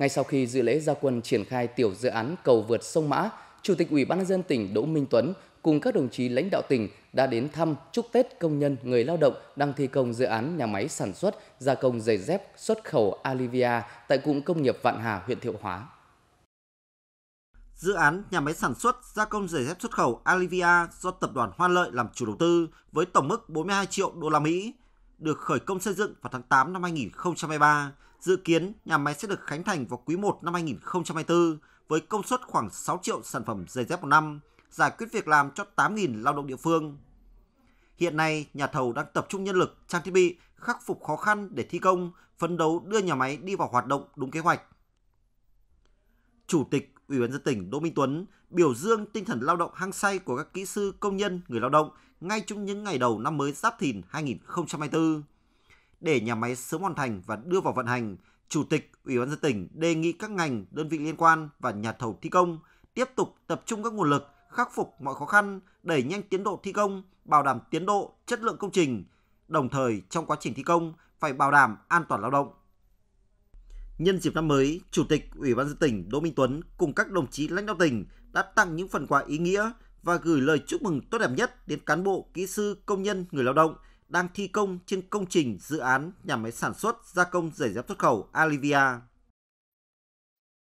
Ngay sau khi dự lễ gia quân triển khai tiểu dự án cầu vượt sông Mã, Chủ tịch Ủy ban nhân dân tỉnh Đỗ Minh Tuấn cùng các đồng chí lãnh đạo tỉnh đã đến thăm chúc Tết công nhân người lao động đang thi công dự án nhà máy sản xuất gia công giày dép xuất khẩu Alivia tại cụm công nghiệp Vạn Hà, huyện Thiệu Hóa. Dự án nhà máy sản xuất gia công giày dép xuất khẩu Alivia do tập đoàn Hoa Lợi làm chủ đầu tư với tổng mức 42 triệu đô la Mỹ, được khởi công xây dựng vào tháng 8 năm 2023 Dự kiến nhà máy sẽ được khánh thành vào quý 1 năm 2024 với công suất khoảng 6 triệu sản phẩm giày dép một năm, giải quyết việc làm cho 8.000 lao động địa phương. Hiện nay, nhà thầu đang tập trung nhân lực, trang thiết bị, khắc phục khó khăn để thi công, phấn đấu đưa nhà máy đi vào hoạt động đúng kế hoạch. Chủ tịch Ủy ban dân tỉnh Đỗ Minh Tuấn biểu dương tinh thần lao động hăng say của các kỹ sư công nhân người lao động ngay trong những ngày đầu năm mới Giáp Thìn 2024 để nhà máy sớm hoàn thành và đưa vào vận hành, Chủ tịch Ủy ban dân tỉnh đề nghị các ngành, đơn vị liên quan và nhà thầu thi công tiếp tục tập trung các nguồn lực khắc phục mọi khó khăn, đẩy nhanh tiến độ thi công, bảo đảm tiến độ, chất lượng công trình. Đồng thời, trong quá trình thi công phải bảo đảm an toàn lao động. Nhân dịp năm mới, Chủ tịch Ủy ban dân tỉnh Đỗ Minh Tuấn cùng các đồng chí lãnh đạo tỉnh đã tặng những phần quà ý nghĩa và gửi lời chúc mừng tốt đẹp nhất đến cán bộ, kỹ sư, công nhân, người lao động – đang thi công trên công trình dự án nhà máy sản xuất gia công giày dép xuất khẩu Alivia.